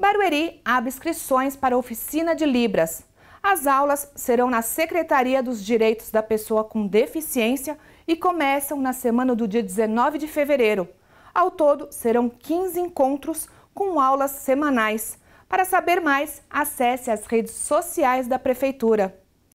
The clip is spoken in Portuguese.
Barueri abre inscrições para a oficina de Libras. As aulas serão na Secretaria dos Direitos da Pessoa com Deficiência e começam na semana do dia 19 de fevereiro. Ao todo, serão 15 encontros com aulas semanais. Para saber mais, acesse as redes sociais da Prefeitura.